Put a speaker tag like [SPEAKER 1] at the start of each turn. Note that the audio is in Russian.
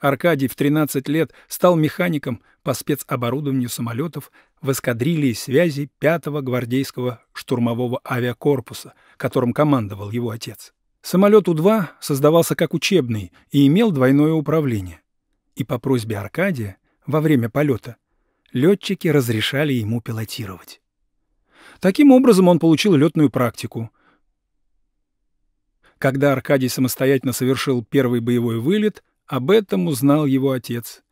[SPEAKER 1] Аркадий в 13 лет стал механиком по спецоборудованию самолетов в эскадрилье связи 5-го гвардейского штурмового авиакорпуса, которым командовал его отец. Самолет У-2 создавался как учебный и имел двойное управление. И по просьбе Аркадия во время полета летчики разрешали ему пилотировать. Таким образом он получил летную практику. Когда Аркадий самостоятельно совершил первый боевой вылет, об этом узнал его отец.